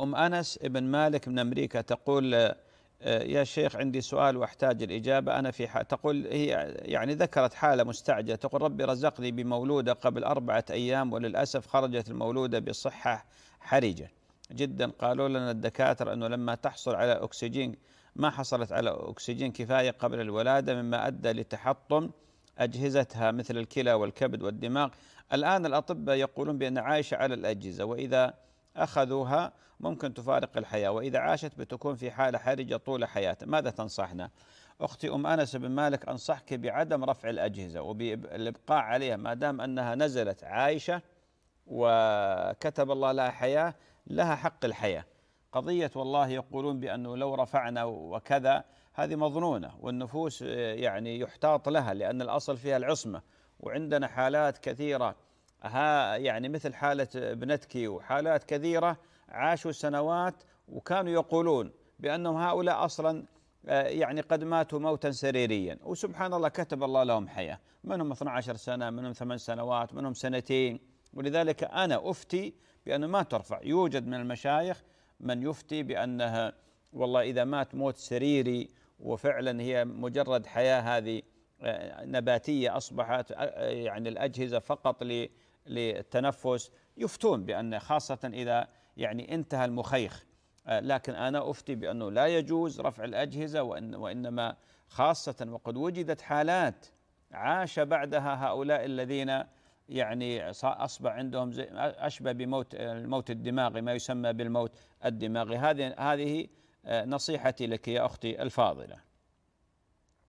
أم أنس ابن مالك من أمريكا تقول آه، آه، يا شيخ عندي سؤال واحتاج الاجابه انا في حال تقول هي يعني ذكرت حاله مستعجله تقول ربي رزقني بمولوده قبل اربعه ايام وللاسف خرجت المولوده بصحه حرجه جدا قالوا لنا الدكاتره انه لما تحصل على اكسجين ما حصلت على اكسجين كفايه قبل الولاده مما ادى لتحطم اجهزتها مثل الكلى والكبد والدماغ الان الاطباء يقولون بان عايشه على الاجهزه واذا أخذوها ممكن تفارق الحياة وإذا عاشت بتكون في حالة حرجة طول حياتها ماذا تنصحنا؟ أختي أم أنس بن مالك أنصحك بعدم رفع الأجهزة وبالإبقاء عليها ما دام أنها نزلت عايشة وكتب الله لها حياة لها حق الحياة قضية والله يقولون بأنه لو رفعنا وكذا هذه مظنونة والنفوس يعني يحتاط لها لأن الأصل فيها العصمة وعندنا حالات كثيرة ها يعني مثل حالة ابنتك وحالات كثيرة عاشوا سنوات وكانوا يقولون بأنهم هؤلاء أصلا آه، يعني قد ماتوا موتا سريريا وسبحان الله كتب الله لهم حياة منهم 12 سنة منهم 8 سنوات منهم سنتين ولذلك أنا أفتي بأنه ما ترفع يوجد من المشايخ من يفتي بأنها والله إذا مات موت سريري وفعلا هي مجرد حياة هذه آه، نباتية أصبحت آه، يعني الأجهزة فقط للتنفس يفتون بأن خاصة إذا يعني انتهى المخيخ آه، لكن أنا أفتي بأنه لا يجوز رفع الأجهزة وإن وإنما خاصة وقد وجدت حالات عاش بعدها هؤلاء الذين يعني اصبح عندهم زي اشبه بموت الموت الدماغي ما يسمى بالموت الدماغي هذه هذه آه، نصيحتي لك يا اختي الفاضله